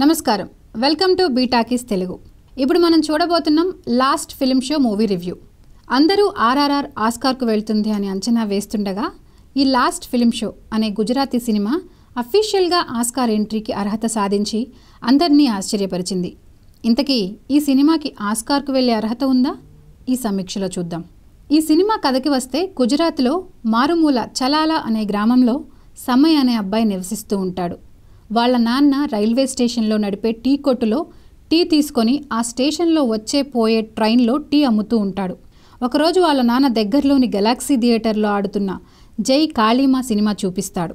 నమస్కారం welcome to బీటాకీస్ Telugu ఇప్పుడు మనం చూడబోతున్నాం last film show movie review అందరూ ఆర్ఆర్ఆర్ ఆస్కార్కు వెళ్తుంది అని అంచనా వేస్తుండగా ఈ లాస్ట్ ఫిలిం షో అనే గుజరాతీ సినిమా అఫీషియల్గా ఆస్కార్ ఎంట్రీకి అర్హత సాధించి అందరినీ ఆశ్చర్యపరిచింది ఇంతకీ ఈ సినిమాకి ఆస్కార్కు వెళ్ళే అర్హత ఉందా ఈ సమీక్షలో చూద్దాం ఈ సినిమా కథకి వస్తే గుజరాత్లో మారుమూల చలాల అనే గ్రామంలో సమయ్ అనే అబ్బాయి నివసిస్తూ ఉంటాడు వాళ్ళ నాన్న రైల్వే స్టేషన్లో నడిపే టీ కొట్టులో టీ తీసుకొని ఆ స్టేషన్లో వచ్చే పోయే ట్రైన్లో టీ అమ్ముతూ ఉంటాడు ఒకరోజు వాళ్ళ నాన్న దగ్గరలోని గెలాక్సీ థియేటర్లో ఆడుతున్న జై కాళీమా సినిమా చూపిస్తాడు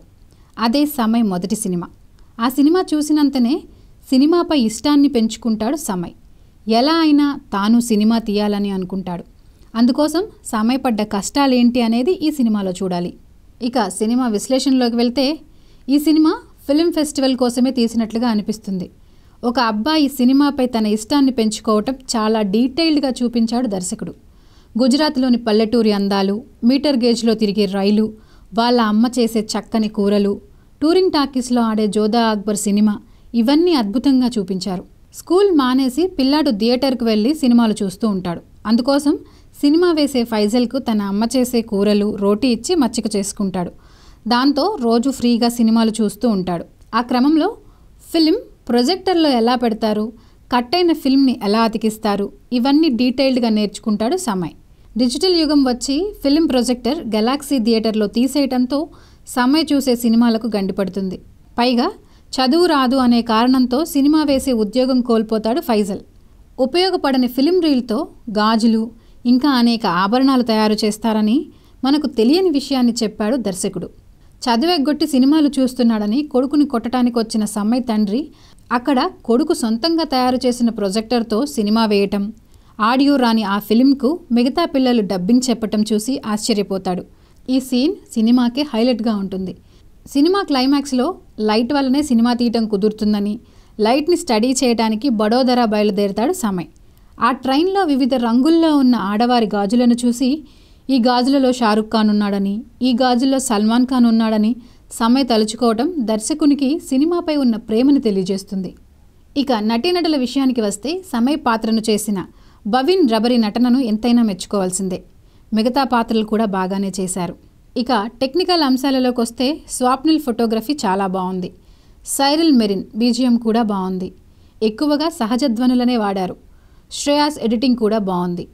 అదే సమయ్ మొదటి సినిమా ఆ సినిమా చూసినంతనే సినిమాపై ఇష్టాన్ని పెంచుకుంటాడు సమయ్ ఎలా అయినా తాను సినిమా తీయాలని అనుకుంటాడు అందుకోసం సమయ్ పడ్డ కష్టాలేంటి అనేది ఈ సినిమాలో చూడాలి ఇక సినిమా విశ్లేషణలోకి వెళ్తే ఈ సినిమా ఫిల్మ్ ఫెస్టివల్ కోసమే తీసినట్లుగా అనిపిస్తుంది ఒక అబ్బాయి సినిమాపై తన ఇష్టాన్ని పెంచుకోవటం చాలా డీటెయిల్డ్గా చూపించాడు దర్శకుడు గుజరాత్లోని పల్లెటూరి అందాలు మీటర్ గేజ్లో తిరిగే రైలు వాళ్ళ అమ్మ చేసే చక్కని కూరలు టూరింగ్ టాకీస్లో ఆడే జోదా అక్బర్ సినిమా ఇవన్నీ అద్భుతంగా చూపించారు స్కూల్ మానేసి పిల్లాడు థియేటర్కు వెళ్ళి సినిమాలు చూస్తూ ఉంటాడు అందుకోసం సినిమా వేసే ఫైజల్కు తన అమ్మ చేసే కూరలు రోటీ ఇచ్చి మచ్చిక చేసుకుంటాడు దాంతో రోజు ఫ్రీగా సినిమాలు చూస్తూ ఉంటాడు ఆ క్రమంలో ఫిలిం ప్రొజెక్టర్లో ఎలా పెడతారు కట్ అయిన ఫిల్మ్ని ఎలా అతికిస్తారు ఇవన్నీ డీటెయిల్డ్గా నేర్చుకుంటాడు సమయ్ డిజిటల్ యుగం వచ్చి ఫిలిం ప్రొజెక్టర్ గెలాక్సీ థియేటర్లో తీసేయటంతో సమయ్ చూసే సినిమాలకు గండిపడుతుంది పైగా చదువు రాదు అనే కారణంతో సినిమా వేసే ఉద్యోగం కోల్పోతాడు ఫైజల్ ఉపయోగపడని ఫిలిం రీల్తో గాజులు ఇంకా అనేక ఆభరణాలు తయారు చేస్తారని మనకు తెలియని విషయాన్ని చెప్పాడు దర్శకుడు చదివెగ్గొట్టి సినిమాలు చూస్తున్నాడని కొడుకుని కొట్టడానికి వచ్చిన సమ్మయ్య తండ్రి అక్కడ కొడుకు సొంతంగా తయారు చేసిన ప్రొజెక్టర్తో సినిమా వేయటం ఆడియో రాని ఆ ఫిలింకు మిగతా పిల్లలు డబ్బింగ్ చెప్పటం చూసి ఆశ్చర్యపోతాడు ఈ సీన్ సినిమాకే హైలైట్గా ఉంటుంది సినిమా క్లైమాక్స్లో లైట్ వల్లనే సినిమా తీయటం కుదురుతుందని లైట్ని స్టడీ చేయడానికి బడోదరా బయలుదేరుతాడు సమయ్ ఆ ట్రైన్లో వివిధ రంగుల్లో ఉన్న ఆడవారి గాజులను చూసి ఈ గాజులలో షారుఖ్ ఖాన్ ఉన్నాడని ఈ గాజుల్లో సల్మాన్ ఖాన్ ఉన్నాడని సమ్మె తలుచుకోవటం దర్శకునికి సినిమాపై ఉన్న ప్రేమను తెలియజేస్తుంది ఇక నటీనటుల విషయానికి వస్తే సమయ్ పాత్రను చేసిన బవిన్ రబరి నటనను ఎంతైనా మెచ్చుకోవాల్సిందే మిగతా పాత్రలు కూడా బాగానే చేశారు ఇక టెక్నికల్ అంశాలలోకి వస్తే స్వాప్నిల్ ఫోటోగ్రఫీ చాలా బాగుంది సైరిల్ మెరిన్ బీజిఎం కూడా బాగుంది ఎక్కువగా సహజ ధ్వనులనే వాడారు శ్రేయాస్ ఎడిటింగ్ కూడా బాగుంది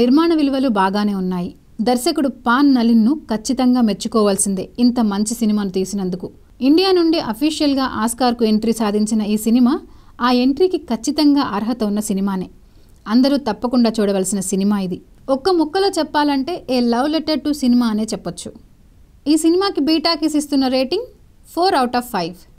నిర్మాణ విలువలు బాగానే ఉన్నాయి దర్శకుడు పాన్ నలిన్ను ఖచ్చితంగా మెచ్చుకోవాల్సిందే ఇంత మంచి సినిమాను తీసినందుకు ఇండియా నుండి అఫీషియల్గా ఆస్కార్కు ఎంట్రీ సాధించిన ఈ సినిమా ఆ ఎంట్రీకి ఖచ్చితంగా అర్హత ఉన్న సినిమానే అందరూ తప్పకుండా చూడవలసిన సినిమా ఇది ఒక్క ముక్కలో చెప్పాలంటే a love letter to cinema అనే చెప్పొచ్చు ఈ సినిమాకి బీటాకిస్ ఇస్తున్న rating four out of five